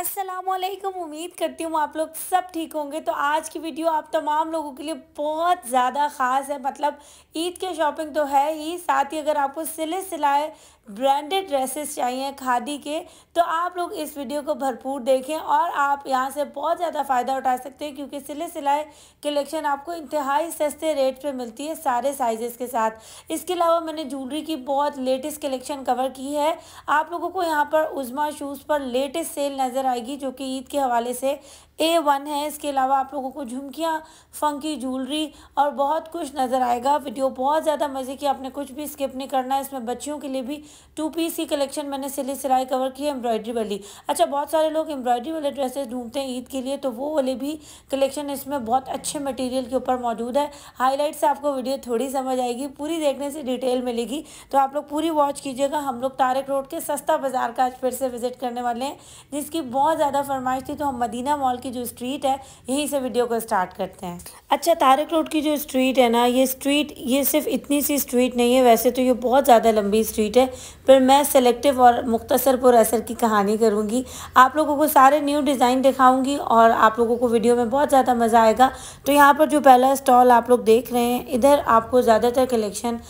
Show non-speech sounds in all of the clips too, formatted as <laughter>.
असलम उम्मीद करती हूँ आप लोग सब ठीक होंगे तो आज की वीडियो आप तमाम लोगों के लिए बहुत ज़्यादा ख़ास है मतलब ईद के शॉपिंग तो है ही साथ ही अगर आपको सिले सिलाए ब्रांडेड ड्रेसेस चाहिए खादी के तो आप लोग इस वीडियो को भरपूर देखें और आप यहाँ से बहुत ज़्यादा फ़ायदा उठा सकते हैं क्योंकि सिले सिलाए कलेक्शन आपको इंतहाई सस्ते रेट पर मिलती है सारे साइज़ के साथ इसके अलावा मैंने ज्वेलरी की बहुत लेटेस्ट कलेक्शन कवर की है आप लोगों को यहाँ पर उजमा शूज़ पर लेटेस्ट सेल नज़र आएगी जो कि ईद के हवाले से ए वन है इसके अलावा आप लोगों को झुमकियाँ फंकी जूलरी और बहुत कुछ नज़र आएगा वीडियो बहुत ज़्यादा मज़े की आपने कुछ भी स्किप नहीं करना है इसमें बच्चियों के लिए भी टू पीस की कलेक्शन मैंने सिले सिलाई कवर की है एम्ब्रॉयडरी वाली अच्छा बहुत सारे लोग एम्ब्रॉयडरी वाले ड्रेसेस ढूंढते हैं ईद के लिए तो वो वाले भी कलेक्शन इसमें बहुत अच्छे मटीरियल के ऊपर मौजूद है हाईलाइट से आपको वीडियो थोड़ी समझ आएगी पूरी देखने से डिटेल मिलेगी तो आप लोग पूरी वॉच कीजिएगा हम लोग तारक रोड के सस्ता बाज़ार का आज फिर से विजिट करने वाले हैं जिसकी बहुत ज़्यादा फरमाइश थी तो हम मदीना मॉल की की जो स्ट्रीट है यहीं से वीडियो को स्टार्ट करते हैं अच्छा तारक रोड की जो स्ट्रीट है ना ये स्ट्रीट ये सिर्फ इतनी सी स्ट्रीट नहीं है वैसे तो ये बहुत ज़्यादा लंबी स्ट्रीट है पर मैं सेलेक्टिव और मुख्तसरपुर असर की कहानी करूँगी आप लोगों को सारे न्यू डिज़ाइन दिखाऊँगी और आप लोगों को वीडियो में बहुत ज़्यादा मज़ा आएगा तो यहाँ पर जो पहला स्टॉल आप लोग देख रहे हैं इधर आपको ज़्यादातर कलेक्शन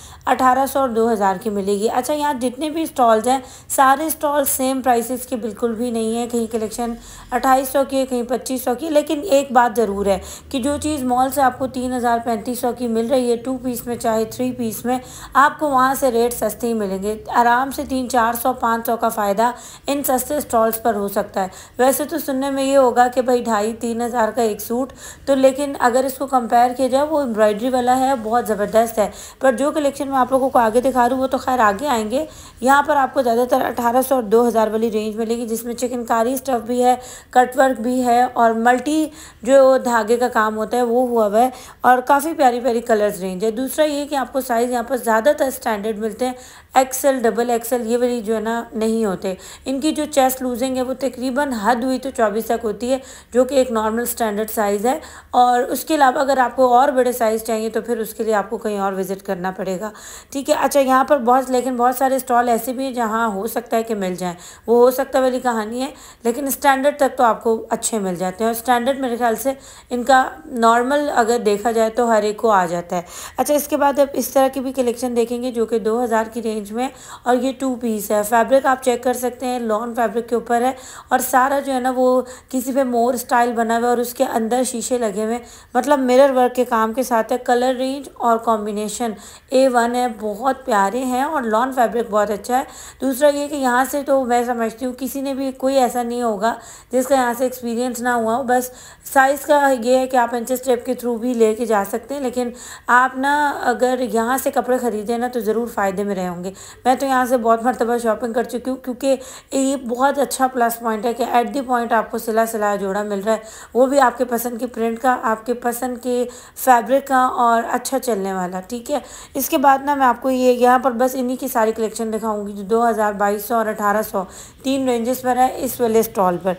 सौ और हजार की मिलेगी अच्छा यहाँ जितने भी स्टॉल्स हैं सारे स्टॉल सेम प्राइसेस के बिल्कुल भी नहीं है कहीं कलेक्शन अट्ठाईस सौ के कहीं पच्चीस सौ की लेकिन एक बात ज़रूर है कि जो चीज़ मॉल से आपको तीन हज़ार पैंतीस सौ की मिल रही है टू पीस में चाहे थ्री पीस में आपको वहाँ से रेट सस्ते ही मिलेंगे आराम से तीन चार सौ पाँच सौ का फ़ायदा इन सस्ते स्टॉल्स पर हो सकता है वैसे तो सुनने में ये होगा कि भाई ढाई तीन हज़ार का एक सूट तो लेकिन अगर इसको कंपेयर किया जाए वो एम्ब्रॉयडरी वाला है बहुत ज़बरदस्त है पर जो कलेक्शन मैं आप लोगों को आगे दिखा रहा हूँ वो तो खैर आगे आएंगे यहाँ पर आपको ज़्यादातर अठारह सौ और दो हज़ार वाली रेंज मिलेगी जिसमें चिकनकारी स्टफ़ भी है कटवर्क भी है और मल्टी जो धागे का काम होता है वो हुआ हुआ है और काफ़ी प्यारी प्यारी कलर्स रेंज है दूसरा ये कि आपको साइज़ यहाँ पर ज़्यादातर स्टैंडर्ड मिलते हैं एक्सेल डबल एक्सेल ये वाली जो है ना नहीं होते इनकी जो चेस्ट लूजिंग है वो तकरीबन हद हुई तो चौबीस तक होती है जो कि एक नॉर्मल स्टैंडर्ड साइज़ है और उसके अलावा अगर आपको और बड़े साइज़ चाहिए तो फिर उसके लिए आपको कहीं और विज़िट करना पड़ेगा ठीक है अच्छा यहाँ पर बहुत लेकिन बहुत सारे स्टॉल ऐसे भी हैं जहाँ हो सकता है कि मिल जाए वो हो सकता वाली कहानी है लेकिन स्टैंडर्ड तक तो आपको अच्छे मिल जाते हैं और स्टैंडर्ड मेरे ख्याल से इनका नॉर्मल अगर देखा जाए तो हर एक को आ जाता है अच्छा इसके बाद आप इस तरह की भी कलेक्शन देखेंगे जो कि दो हज़ार की रेंज में और ये टू पीस है फैब्रिक आप चेक कर सकते हैं लॉन फैब्रिक के ऊपर है और सारा जो है ना वो किसी पर मोर स्टाइल बना हुआ है और उसके अंदर शीशे लगे हुए मतलब मिरर वर्क के काम के साथ है कलर रेंज और कॉम्बिनेशन ए वन है बहुत प्यारे हैं और लॉन फैब्रिक बहुत अच्छा है दूसरा ये कि यहाँ से तो मैं समझती हूँ किसी ने भी कोई ऐसा नहीं होगा जिसका यहाँ से एक्सपीरियंस ना बना हुआ हो बस साइज़ का ये है कि आप इंच स्टेप के थ्रू भी लेके जा सकते हैं लेकिन आप ना अगर यहाँ से कपड़े ख़रीदें ना तो ज़रूर फ़ायदे में रहेंगे मैं तो यहाँ से बहुत मरतबा शॉपिंग कर चुकी हूँ क्योंकि ये बहुत अच्छा प्लस पॉइंट है कि एट दी पॉइंट आपको सिला सिला जोड़ा मिल रहा है वो भी आपके पसंद के प्रिंट का आपके पसंद के फैब्रिक का और अच्छा चलने वाला ठीक है इसके बाद ना मैं आपको ये यहाँ पर बस इन्हीं की सारी कलेक्शन दिखाऊंगी जो दो हज़ार बाईस सौ और अठारह सौ तीन रेंजेस पर है इस वाले स्टॉल पर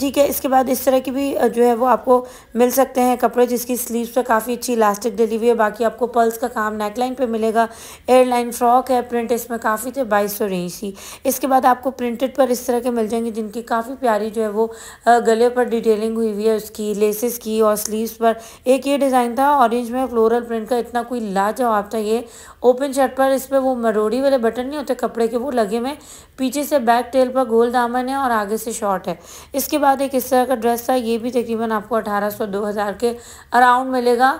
ठीक है इसके बाद इस तरह की भी जो है वो आपको मिल सकते हैं कपड़े जिसकी स्लीव्स पे काफ़ी अच्छी इलास्टिक डली हुई है बाकी आपको पर्ल्स का काम नेकलाइन पे मिलेगा एयरलाइन फ्रॉक है प्रिंट इसमें काफ़ी थे बाईस सौ रेंज थी इसके बाद आपको प्रिंटेड पर इस तरह के मिल जाएंगे जिनकी काफ़ी प्यारी जो है वो गले पर डिटेलिंग हुई हुई है उसकी लेसेस की और स्लीवस पर एक ये डिज़ाइन था ऑरेंज में फ्लोरल प्रिंट का इतना कोई लाजवाब था ये ओपन शर्ट पर इस पर वो मरोड़ी वाले बटन नहीं होते कपड़े के वो लगे हुए पीछे से बैक टेल पर गोल दामन है और आगे से शॉर्ट है इसके बाद एक इस तरह का ड्रेस था ये भी तकरीबन आपको 1800 2000 के अराउंड मिलेगा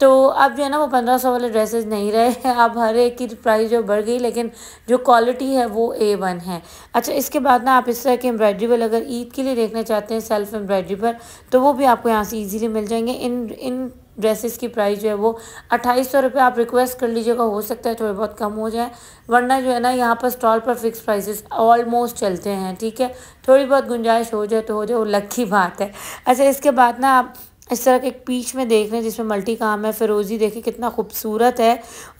तो अब जो है ना वो 1500 वाले ड्रेसेस नहीं रहे हैं अब हर एक की प्राइस जो बढ़ गई लेकिन जो क्वालिटी है वो ए वन है अच्छा इसके बाद ना आप इस तरह के एम्ब्रायड्री वाले अगर ईद के लिए देखना चाहते हैं सेल्फ एम्ब्रायड्री पर तो वो भी आपको यहाँ से ईजीली मिल जाएंगे इन इन ड्रेसेस की प्राइस जो है वो अट्ठाईस सौ रुपये आप रिक्वेस्ट कर लीजिएगा हो सकता है थोड़े बहुत कम हो जाए वरना जो है ना यहाँ पर स्टॉल पर फिक्स प्राइसेस ऑलमोस्ट चलते हैं ठीक है थोड़ी बहुत गुंजाइश हो जाए तो हो जाए वो लक्की बात है अच्छा इसके बाद ना आप इस तरह के एक पीच में देख रहे हैं जिसमें मल्टी काम है फिरोजी देखें कितना खूबसूरत है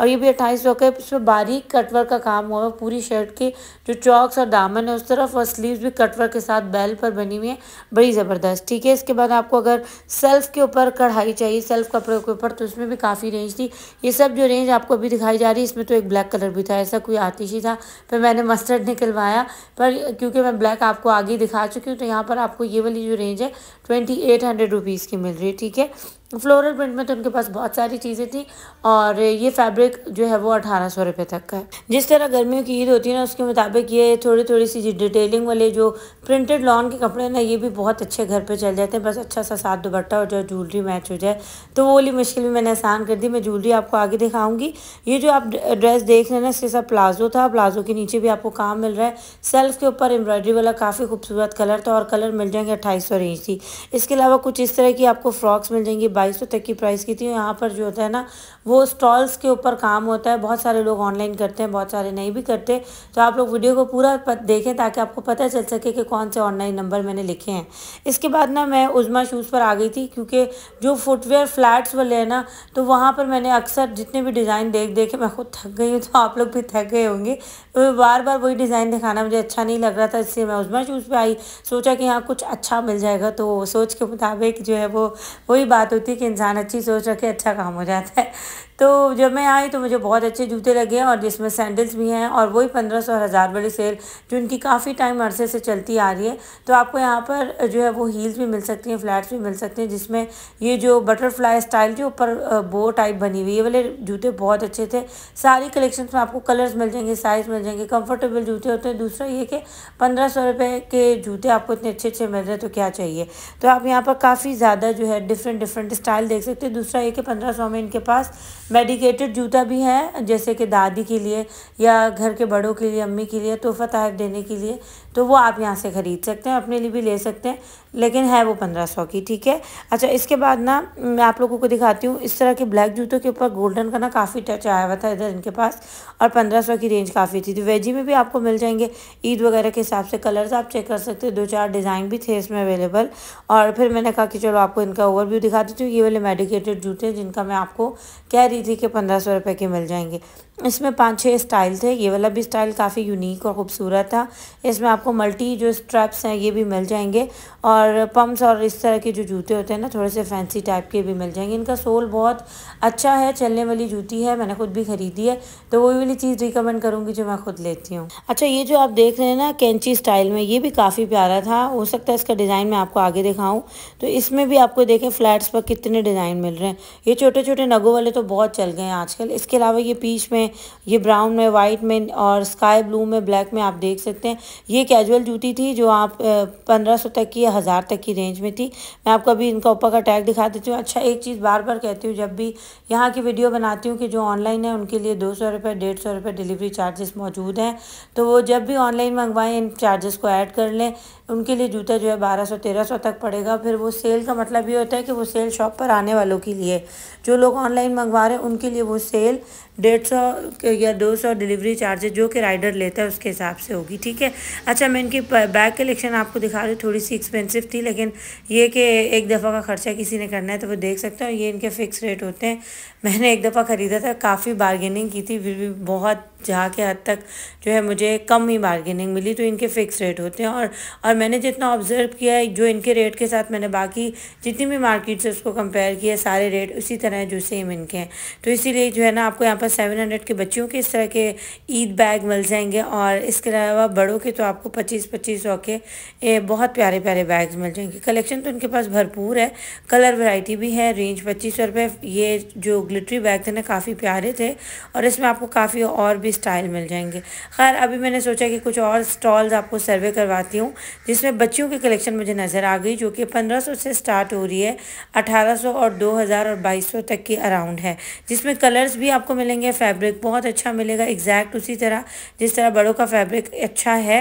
और ये भी अट्ठाईस सौ का इसमें बारीक कटवर का काम हुआ है पूरी शर्ट के जो चौकस और दामन है उस तरफ और स्लीव्स भी कटवर के साथ बैल पर बनी हुई है बड़ी ज़बरदस्त ठीक है इसके बाद आपको अगर सेल्फ के ऊपर कढ़ाई चाहिए सेल्फ कपड़े के ऊपर तो उसमें भी काफ़ी रेंज थी ये सब जो रेंज आपको अभी दिखाई जा रही है इसमें तो एक ब्लैक कलर भी था ऐसा कोई आतिशी था फिर मैंने मस्टर्ड निकलवाया पर क्योंकि मैं ब्लैक आपको आगे दिखा चुकी हूँ तो यहाँ पर आपको ये वाली जो रेंज है ट्वेंटी एट हंड्रेड रुपीज़ की मिल रही है ठीक है फ्लोरल प्रिंट में तो उनके पास बहुत सारी चीज़ें थी और ये फैब्रिक जो है वो अठारह सौ रुपये तक का है जिस तरह गर्मियों की ईद होती है ना उसके मुताबिक ये थोड़ी थोड़ी सी डिटेलिंग वाले जो प्रिंटेड लॉन के कपड़े ना ये भी बहुत अच्छे घर पे चल जाते हैं बस अच्छा सा साथ दुपट्टा और जो ज्वेलरी मैच हो जाए तो वो वाली मुश्किल भी मैंने आसान कर दी मैं ज्वेलरी आपको आगे दिखाऊँगी ये जो आप ड्रेस देख रहे हैं ना इसके साथ प्लाजो था प्लाजो के नीचे भी आपको काम मिल रहा है सेल्फ के ऊपर एम्ब्रॉयडरी वाला काफ़ी खूबसूरत कलर था और कलर मिल जाएंगे अट्ठाईस सौ रेंज थी इसके अलावा कुछ इस तरह की आपको फ्रॉक्स मिल जाएंगी बाईस सौ तक की प्राइस की थी यहाँ पर जो होता है ना वो स्टॉल्स के ऊपर काम होता है बहुत सारे लोग ऑनलाइन करते हैं बहुत सारे नहीं भी करते तो आप लोग वीडियो को पूरा देखें ताकि आपको पता चल सके कि कौन से ऑनलाइन नंबर मैंने लिखे हैं इसके बाद ना मैं उजमा शूज़ पर आ गई थी क्योंकि जो फुटवेयर फ्लैट्स वाले हैं ना तो वहाँ पर मैंने अक्सर जितने भी डिज़ाइन देख देख के मैं खुद थक गई हूँ तो आप लोग भी थक गए होंगे तो बार बार वही डिज़ाइन दिखाना मुझे अच्छा नहीं लग रहा था इसलिए मैं उजमा शूज़ पर आई सोचा कि यहाँ कुछ अच्छा मिल जाएगा तो सोच के मुताबिक जो है वो वही बात होती होती है कि इंसान अच्छी सोच रखे अच्छा काम हो जाता है तो जब मैं आई तो मुझे बहुत अच्छे जूते लगे और जिसमें सैंडल्स भी हैं और वही पंद्रह सौ हज़ार वाली सेल जो इनकी काफ़ी टाइम अरसे से चलती आ रही है तो आपको यहाँ पर जो है वो हील्स भी मिल सकती हैं फ्लैट्स भी मिल सकते हैं जिसमें ये जो बटरफ्लाई स्टाइल जो ऊपर बो टाइप बनी हुई है वाले जूते बहुत अच्छे थे सारी कलेक्शन में आपको कलर्स मिल जाएंगे साइज़ मिल जाएंगे कम्फर्टेबल जूते होते हैं दूसरा ये कि पंद्रह सौ रुपये के जूते आपको इतने अच्छे अच्छे मिल रहे तो क्या चाहिए तो आप यहाँ पर काफ़ी ज़्यादा जो है डिफरेंट डिफरेंट स्टाइल देख सकते हैं दूसरा ये कि पंद्रह सौ में इनके पास मेडिकेटेड जूता भी है जैसे कि दादी के लिए या घर के बड़ों के लिए अम्मी के लिए तोहफा तहफ देने के लिए तो वो आप यहाँ से ख़रीद सकते हैं अपने लिए भी ले सकते हैं लेकिन है वो पंद्रह सौ की ठीक है अच्छा इसके बाद ना मैं आप लोगों को दिखाती हूँ इस तरह के ब्लैक जूतों के ऊपर गोल्डन का ना काफ़ी टच आया हुआ था इधर इनके पास और पंद्रह सौ की रेंज काफ़ी थी तो वेजी में भी आपको मिल जाएंगे ईद वगैरह के हिसाब से कलर्स आप चेक कर सकते हैं दो चार डिज़ाइन भी थे इसमें अवेलेबल और फिर मैंने कहा कि चलो आपको इनका ओवरव्यू दिखा देती हूँ ये वाले मेडिकेटेड जूते जिनका मैं आपको कह रही थी कि पंद्रह सौ रुपये के मिल जाएंगे इसमें पांच छह स्टाइल थे ये वाला भी स्टाइल काफ़ी यूनिक और ख़ूबसूरत था इसमें आपको मल्टी जो स्ट्रैप्स हैं ये भी मिल जाएंगे और पम्प्स और इस तरह के जो जूते होते हैं ना थोड़े से फैंसी टाइप के भी मिल जाएंगे इनका सोल बहुत अच्छा है चलने वाली जूती है मैंने खुद भी ख़रीदी है तो वही वाली चीज़ रिकमेंड करूँगी जो मैं खुद लेती हूँ अच्छा ये जो आप देख रहे हैं ना कैंची स्टाइल में ये भी काफ़ी प्यारा था हो सकता है इसका डिज़ाइन मैं आपको आगे दिखाऊँ तो इसमें भी आपको देखें फ्लैट्स पर कितने डिज़ाइन मिल रहे हैं ये छोटे छोटे नगों वाले तो बहुत चल गए हैं आजकल इसके अलावा ये पीच में ये ब्राउन में वाइट में और स्काई ब्लू में ब्लैक में आप देख सकते हैं ये कैजुअल जूती थी जो आप पंद्रह तक की हज़ार तक की रेंज में थी मैं आपको अभी इनका ऊपर का टैग दिखा देती हूँ अच्छा एक चीज़ बार बार कहती हूँ जब भी यहाँ की वीडियो बनाती हूँ कि जो ऑनलाइन है उनके लिए दो सौ रुपये डेढ़ सौ रुपये डिलीवरी चार्जेस मौजूद हैं तो वो जब भी ऑनलाइन मंगवाएँ इन चार्जेस को ऐड कर लें उनके लिए जूता जो है बारह सौ तेरह सौ तक पड़ेगा फिर वो सेल का मतलब ये होता है कि वो सेल शॉप पर आने वालों के लिए जो लोग ऑनलाइन मंगवा रहे हैं उनके लिए वो सेल डेढ़ सौ या दो सौ डिलीवरी चार्जेस जो कि राइडर लेता है उसके हिसाब से होगी ठीक है अच्छा मैं इनकी बैग कलेक्शन आपको दिखा रही हूँ थोड़ी सी एक्सपेंसिव थी लेकिन ये कि एक दफ़ा का ख़र्चा किसी ने करना है तो वो देख सकते हैं ये इनके फ़िक्स रेट होते हैं मैंने एक दफ़ा ख़रीदा था काफ़ी बार्गेनिंग की थी फिर भी बहुत जहाँ के हद तक जो है मुझे कम ही बार्गेनिंग मिली तो इनके फ़िक्स रेट होते हैं और मैंने जितना ऑब्ज़र्व किया है जो इनके रेट के साथ मैंने बाकी जितनी भी मार्केट से उसको कंपेयर किया सारे रेट उसी तरह जो सेम इनके हैं तो इसीलिए जो है ना आपको यहाँ पर सेवन हंड्रेड के बच्चियों के इस तरह के ईद बैग मिल जाएंगे और इसके अलावा बड़ों के तो आपको पच्चीस पच्चीस सौ के बहुत प्यारे प्यारे बैग्स मिल जाएंगे कलेक्शन तो इनके पास भरपूर है कलर वैरायटी भी है रेंज पच्चीस सौ ये जो ग्लिटरी बैग थे ना काफ़ी प्यारे थे और इसमें आपको काफ़ी और भी स्टाइल मिल जाएंगे खैर अभी मैंने सोचा कि कुछ और स्टॉल्स आपको सर्वे करवाती हूँ जिसमें बच्चियों की कलेक्शन मुझे नज़र आ गई जो कि 1500 से स्टार्ट हो रही है 1800 और 2000 और 2200 तक की अराउंड है जिसमें कलर्स भी आपको मिलेंगे फैब्रिक बहुत अच्छा मिलेगा एग्जैक्ट उसी तरह जिस तरह बड़ों का फैब्रिक अच्छा है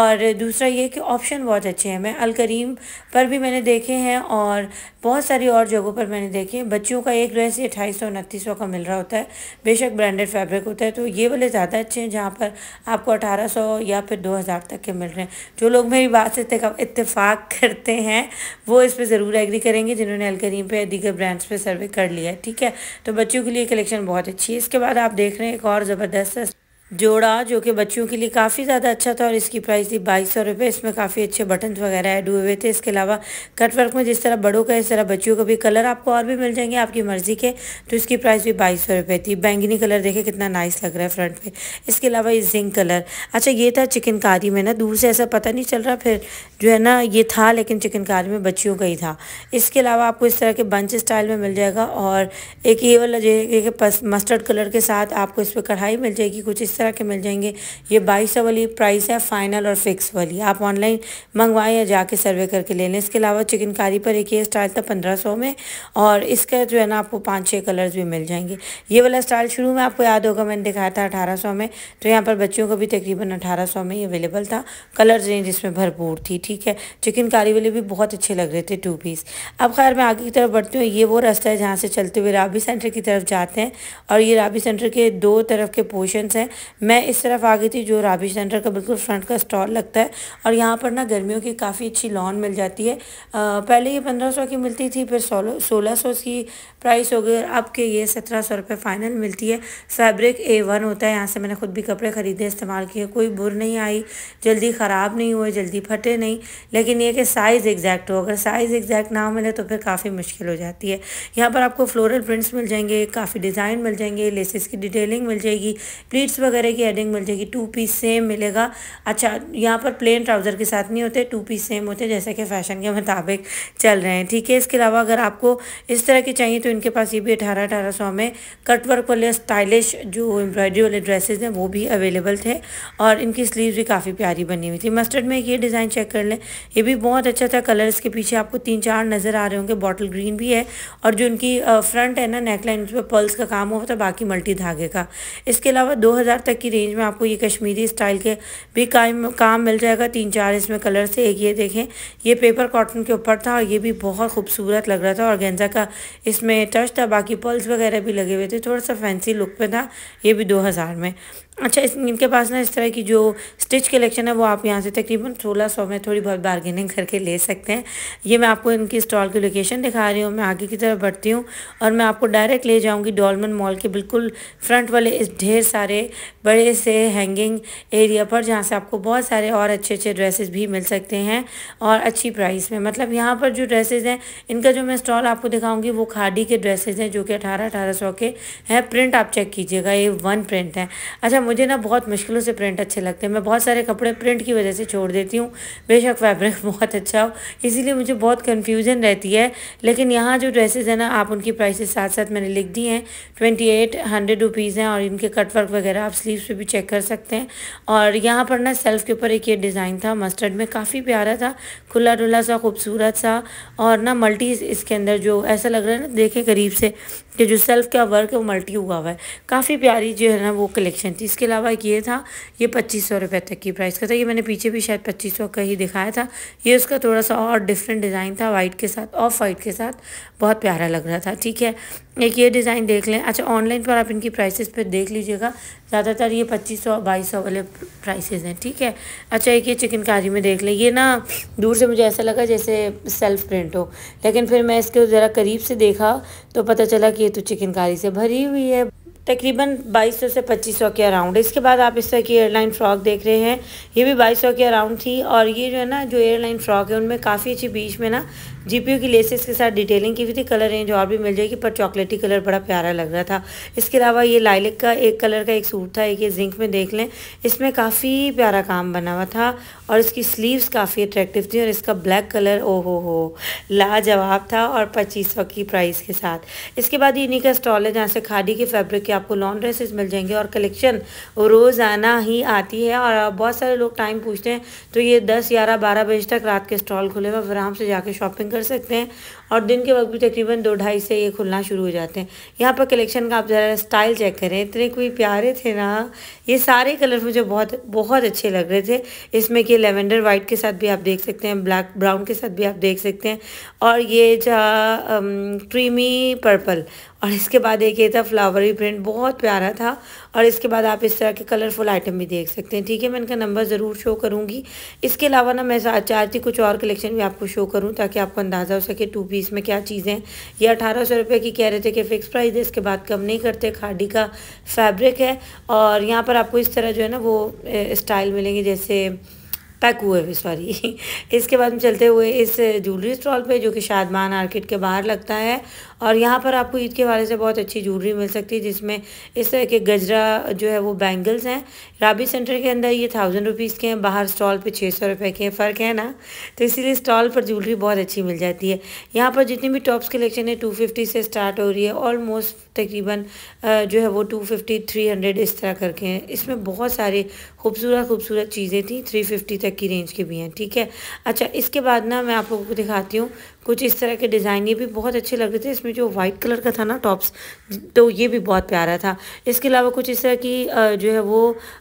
और दूसरा ये कि ऑप्शन बहुत अच्छे हैं मैं अलकरीम पर भी मैंने देखे हैं और बहुत सारी और जगहों पर मैंने देखे बच्चियों का एक ड्रेस ये अठाईस सौ का मिल रहा होता है बेशक ब्रांडेड फैब्रिक होता है तो ये वाले ज़्यादा अच्छे हैं जहाँ पर आपको अठारह या फिर दो तक के मिल रहे हैं जो लोग मेरी बात बात से इतफ़ाक़ करते हैं वो इस पर ज़रूर एग्री करेंगे जिन्होंने अलकरीम पे दीगर ब्रांड्स पे सर्वे कर लिया है ठीक है तो बच्चों के लिए कलेक्शन बहुत अच्छी है इसके बाद आप देख रहे हैं एक और ज़बरदस्त जोड़ा जो कि बच्चियों के लिए काफ़ी ज़्यादा अच्छा था और इसकी प्राइस थी बाईस सौ रुपये इसमें काफ़ी अच्छे बटन्स वगैरह ऐड हुए हुए थे इसके अलावा कट वर्क में जिस तरह बड़ों का इस तरह बच्चियों का भी कलर आपको और भी मिल जाएंगे आपकी मर्ज़ी के तो इसकी प्राइस भी बाईस सौ रुपये थी बैंगनी कलर देखे कितना नाइस लग रहा है फ्रंट पर इसके अलावा ये जिंक कलर अच्छा ये था चिकनकारी में ना दूर से ऐसा पता नहीं चल रहा फिर जो है ना ये था लेकिन चिकनकारी में बच्चियों का ही था इसके अलावा आपको इस तरह के बंच स्टाइल में मिल जाएगा और एक ये वाला जो है मस्टर्ड कलर के साथ आपको इस पर कढ़ाई मिल जाएगी कुछ इस तरह के मिल जाएंगे ये बाईस सौ वाली प्राइस है फाइनल और फिक्स वाली आप ऑनलाइन मंगवाएं या जाके सर्वे करके ले लें इसके अलावा चिकनकारी पर एक ये स्टाइल था पंद्रह सौ में और इसका जो है ना आपको पाँच छः कलर्स भी मिल जाएंगे ये वाला स्टाइल शुरू में आपको याद होगा मैंने दिखाया था अठारह सौ में तो यहाँ पर बच्चियों को भी तकरीबन अठारह सौ में ही अवेलेबल था कलर रेंज इसमें भरपूर थी ठीक है चिकनकारी वाले भी बहुत अच्छे लग रहे थे टू पीस अब खैर मैं आगे की तरफ बढ़ती हूँ ये वो रास्ता है जहाँ से चलते हुए राबी सेंटर की तरफ जाते हैं और ये राबी सेंटर के दो तरफ के पोर्शंस हैं मैं इस तरफ आ गई थी जो राबी सेंटर का बिल्कुल फ्रंट का स्टॉल लगता है और यहाँ पर ना गर्मियों की काफ़ी अच्छी लॉन मिल जाती है आ, पहले ये पंद्रह सौ की मिलती थी फिर सोलह सोलह सौ की प्राइस हो गई और अब के ये सत्रह सौ रुपये फ़ाइनल मिलती है फैब्रिक ए वन होता है यहाँ से मैंने खुद भी कपड़े ख़रीदे इस्तेमाल किए कोई बुर नहीं आई जल्दी ख़राब नहीं हुए जल्दी फटे नहीं लेकिन ये कि साइज़ एग्जैक्ट हो अगर साइज़ एग्जैक्ट ना मिले तो फिर काफ़ी मुश्किल हो जाती है यहाँ पर आपको फ्लोरल प्रिंट्स मिल जाएंगे काफ़ी डिज़ाइन मिल जाएंगे लेसिस की डिटेलिंग मिल जाएगी प्लीट्स वगैरह वगैरह की एडिंग मिल जाएगी टू पीस सेम मिलेगा अच्छा यहाँ पर प्लेन ट्राउज़र के साथ नहीं होते टू पीस सेम होते जैसे कि फैशन के मुताबिक चल रहे हैं ठीक है इसके अलावा अगर आपको इस तरह के चाहिए तो इनके पास ये भी अठारह अठारह सौ में कट वर्क वाले स्टाइलिश जो एम्ब्रॉयडरी वाले ड्रेसेज हैं वो भी अवेलेबल थे और इनकी स्लीव भी काफ़ी प्यारी बनी हुई थी मस्टर्ड में ये डिज़ाइन चेक कर लें ये भी बहुत अच्छा था कलर इसके पीछे आपको तीन चार नज़र आ रहे होंगे बॉटल ग्रीन भी है और जो इनकी फ्रंट है ना नेकलाइन उस पर पर्ल्स का काम हुआ था बाकी मल्टी धागे का इसके अलावा दो हज़ार तक की रेंज में आपको ये कश्मीरी स्टाइल के भी काम काम मिल जाएगा तीन चार इसमें कलर से एक ये देखें ये पेपर कॉटन के ऊपर था और ये भी बहुत खूबसूरत लग रहा था और गेंजा का इसमें टच था बाकी पर्ल्स वगैरह भी लगे हुए थे थोड़ा सा फैंसी लुक पर था ये भी दो हज़ार में अच्छा इस इनके पास ना इस तरह की जो स्टिच कलेक्शन है वो आप यहाँ से तकरीबन सोलह सौ में थोड़ी बहुत बार्गेनिंग करके ले सकते हैं ये मैं आपको इनकी स्टॉल की लोकेशन दिखा रही हूँ मैं आगे की तरफ बढ़ती हूँ और मैं आपको डायरेक्ट ले जाऊँगी डॉलमन मॉल के बिल्कुल फ्रंट वाले इस ढेर सारे बड़े से हैंगिंग एरिया पर जहाँ से आपको बहुत सारे और अच्छे अच्छे ड्रेसेस भी मिल सकते हैं और अच्छी प्राइस में मतलब यहाँ पर जो ड्रेसेस हैं इनका जो मैं स्टॉल आपको दिखाऊंगी वो खादी के ड्रेसेस हैं जो कि अठारह अठारह सौ के हैं प्रिंट आप चेक कीजिएगा ये वन प्रिंट है अच्छा मुझे ना बहुत मुश्किलों से प्रिंट अच्छे लगते हैं मैं बहुत सारे कपड़े प्रिंट की वजह से छोड़ देती हूँ बेशक फैब्रिक <laughs> बहुत अच्छा हो इसीलिए मुझे बहुत कन्फ्यूज़न रहती है लेकिन यहाँ जो ड्रेसेज हैं ना आप उनकी प्राइसेस साथ साथ मैंने लिख दी हैं ट्वेंटी एट हंड्रेड रुपीज़ हैं और इनके कटवर्क वगैरह आप स्लीव स्लीव्स पे भी चेक कर सकते हैं और यहाँ पर ना सेल्फ के ऊपर एक ये डिज़ाइन था मस्टर्ड में काफ़ी प्यारा था खुला डुला सा खूबसूरत सा और ना मल्टी इसके अंदर जो ऐसा लग रहा है ना देखें करीब से कि जो सेल्फ का वर्क है वो मल्टी हुआ हुआ है काफ़ी प्यारी जो है ना वो कलेक्शन थी इसके अलावा एक ये था ये पच्चीस सौ रुपये तक की प्राइस का था ये मैंने पीछे भी शायद पच्चीस सौ का ही दिखाया था ये उसका थोड़ा सा और डिफरेंट डिज़ाइन था वाइट के साथ ऑफ वाइट के साथ बहुत प्यारा लग रहा था ठीक है एक ये डिज़ाइन देख लें अच्छा ऑनलाइन पर आप इनकी प्राइसेस पर देख लीजिएगा ज़्यादातर ये पच्चीस सौ बाईस सौ वाले प्राइसेस हैं ठीक है अच्छा एक ये चिकनकारी में देख लें ये ना दूर से मुझे ऐसा लगा जैसे सेल्फ प्रिंट हो लेकिन फिर मैं इसको ज़रा करीब से देखा तो पता चला कि देखिए तो चिकनकारी से भरी हुई है तकरीबन 2200 से 2500 के अराउंड इसके बाद आप इस तरह की एयरलाइन फ़्रॉक देख रहे हैं ये भी 2200 के अराउंड थी और ये जो है ना जो एयरलाइन फ़्रॉक है उनमें काफ़ी अच्छी बीच में ना जीपीयू की लेसेस के साथ डिटेलिंग की हुई थी कलर रेंज और भी मिल जाएगी पर चॉकलेटी कलर बड़ा प्यारा लग रहा था इसके अलावा ये लाइलिक का एक कलर का एक सूट था एक ये जिंक में देख लें इसमें काफ़ी प्यारा काम बना हुआ था और इसकी स्लीव्स काफ़ी अट्रैक्टिव थी और इसका ब्लैक कलर ओ हो हो लाजवाब था और पच्चीस की प्राइस के साथ इसके बाद इन्हीं का स्टॉल है जहाँ से खादी के फैब्रिक के आपको लॉन्ग ड्रेसेस मिल जाएंगे और कलेक्शन रोज़ाना ही आती है और बहुत सारे लोग टाइम पूछते हैं तो ये दस ग्यारह बारह बजे तक रात के स्टॉल खुले हुए आराम से जाके शॉपिंग कर सकते हैं और दिन के वक्त भी तकरीबन दो ढाई से ये खुलना शुरू हो जाते हैं यहाँ पर कलेक्शन का आप ज़रा स्टाइल चेक करें इतने कोई प्यारे थे ना ये सारे कलर मुझे बहुत बहुत अच्छे लग रहे थे इसमें कि लेवेंडर वाइट के साथ भी आप देख सकते हैं ब्लैक ब्राउन के साथ भी आप देख सकते हैं और ये जा क्रीमी पर्पल और इसके बाद एक ये था फ्लावरी प्रिंट बहुत प्यारा था और इसके बाद आप इस तरह के कलरफुल आइटम भी देख सकते हैं ठीक है मैं इनका नंबर ज़रूर शो करूँगी इसके अलावा ना मैं चाहती कुछ और कलेक्शन भी आपको शो करूँ ताकि आपको अंदाज़ा हो सके टू पीस में क्या चीज़ें हैं ये अठारह सौ रुपये की कह रहे थे कि फ़िक्स प्राइस है इसके बाद कम नहीं करते खाडी का फैब्रिक है और यहाँ पर आपको इस तरह जो है ना वो स्टाइल मिलेंगे जैसे पैक हुए हुए सॉरी <laughs> इसके बाद हम चलते हुए इस ज्वेलरी स्टॉल पे जो कि शादमान मार्केट के बाहर लगता है और यहाँ पर आपको ईद के हवाले से बहुत अच्छी ज्वेलरी मिल सकती है जिसमें इस तरह के गजरा जो है वो बैंगल्स हैं राबी सेंटर के अंदर ये थाउजेंड रुपीज़ के हैं बाहर स्टॉल पे छः सौ रुपये के हैं फ़र्क है ना तो इसीलिए स्टॉल पर ज्वेलरी बहुत अच्छी मिल जाती है यहाँ पर जितनी भी टॉप्स कलेक्शन है टू फिफ्टी से स्टार्ट हो रही है ऑलमोस्ट तकरीबन जो है वो टू फिफ्टी थ्री हंड्रेड इस तरह करके हैं इसमें बहुत सारे खूबसूरत खूबसूरत चीज़ें थी थ्री फिफ्टी तक की रेंज के भी हैं ठीक है अच्छा इसके बाद ना मैं आप लोगों को दिखाती हूँ कुछ इस तरह के डिज़ाइन ये भी बहुत अच्छे लग रहे थे इसमें जो वाइट कलर का था ना टॉप्स तो ये भी बहुत प्यारा था इसके अलावा कुछ इस तरह की जो है वो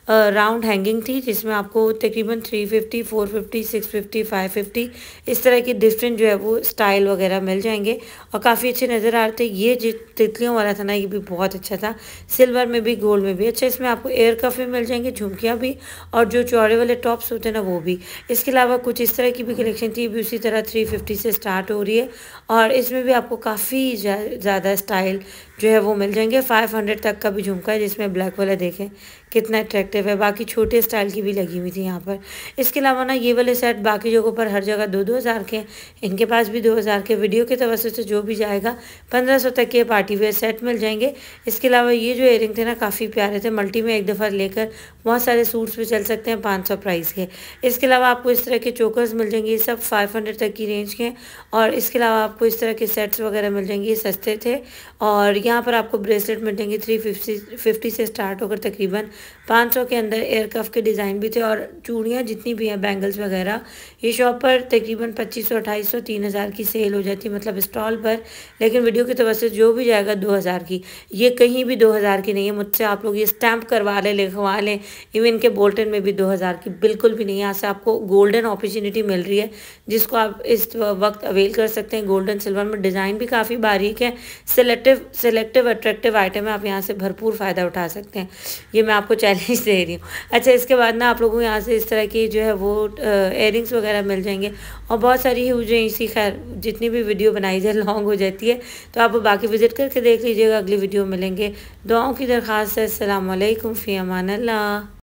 राउंड हैंगिंग थी जिसमें आपको तकरीबन three fifty four fifty six fifty five fifty इस तरह के डिफरेंट जो है वो स्टाइल वगैरह मिल जाएंगे और काफ़ी अच्छे नज़र आ रहे थे ये जो तितलियों वाला था ना ये भी बहुत अच्छा था सिल्वर में भी गोल्ड में भी अच्छा इसमें आपको एयर कफ भी मिल जाएंगे झुमकियाँ भी और जो चौड़े वाले टॉप्स होते हैं ना वो भी इसके अलावा कुछ इस तरह की भी कलेक्शन थी भी उसी तरह थ्री फिफ्टी से स्टार्ट हो रही है और इसमें भी आपको काफ़ी ज़्यादा स्टाइल जो है वो मिल जाएंगे 500 तक का भी झुमका है जिसमें ब्लैक वाला देखें कितना अट्रैक्टिव है बाकी छोटे स्टाइल की भी लगी हुई थी यहाँ पर इसके अलावा ना ये वाले सेट बाकी जगहों पर हर जगह दो दो हज़ार के इनके पास भी दो हज़ार के वीडियो के तवसत से जो भी जाएगा पंद्रह सौ तक के पार्टी वेयर सेट मिल जाएंगे इसके अलावा ये जो एयरिंग थे ना काफ़ी प्यारे थे मल्टी में एक दफ़ा लेकर बहुत सारे सूट्स भी चल सकते हैं पाँच सौ प्राइस के इसके अलावा आपको इस तरह के चोकर्स मिल जाएंगे ये सब फाइव हंड्रेड तक की रेंज के और इसके अलावा आप आपको इस तरह के सेट्स वगैरह मिल जाएंगे ये सस्ते थे और यहाँ पर आपको ब्रेसलेट मिल जाएंगे थ्री फिफ्टी से स्टार्ट होकर तकरीबन पाँच सौ के अंदर एयर कफ के डिज़ाइन भी थे और चूड़ियाँ जितनी भी हैं बैंगल्स वगैरह ये शॉप पर तकरीबन पच्चीस सौ अट्ठाईस सौ तीन हज़ार की सेल हो जाती है मतलब स्टॉल पर लेकिन वीडियो की तवस्त जो भी जाएगा दो हज़ार की ये कहीं भी दो हज़ार की नहीं है मुझसे आप लोग ये स्टैम्प करवा लें लिखवा लें इवन के बोल्टन में भी दो हज़ार की बिल्कुल भी नहीं यहाँ से आपको गोल्डन अपॉर्चुनिटी मिल रही है जिसको आप इस वक्त अवेल कर सकते हैं गोल्डन सिल्वर में डिज़ाइन भी काफ़ी बारीक है सेलेक्टिव सेलेक्टिव अट्रैक्टिव आइटम है आप यहाँ से भरपूर फ़ायदा उठा सकते हैं ये मैं आपको चाहे चैलेंज <laughs> दे रही हूँ अच्छा इसके बाद ना आप लोगों को यहाँ से इस तरह की जो है वो एयरिंग्स वगैरह मिल जाएंगे और बहुत सारी ही जो इसी खैर जितनी भी वीडियो बनाई जाए लॉन्ग हो जाती है तो आप बाकी विज़िट करके देख लीजिएगा अगली वीडियो मिलेंगे दुआओं की दरख्वास्त है अल्लाम फ़ी अमान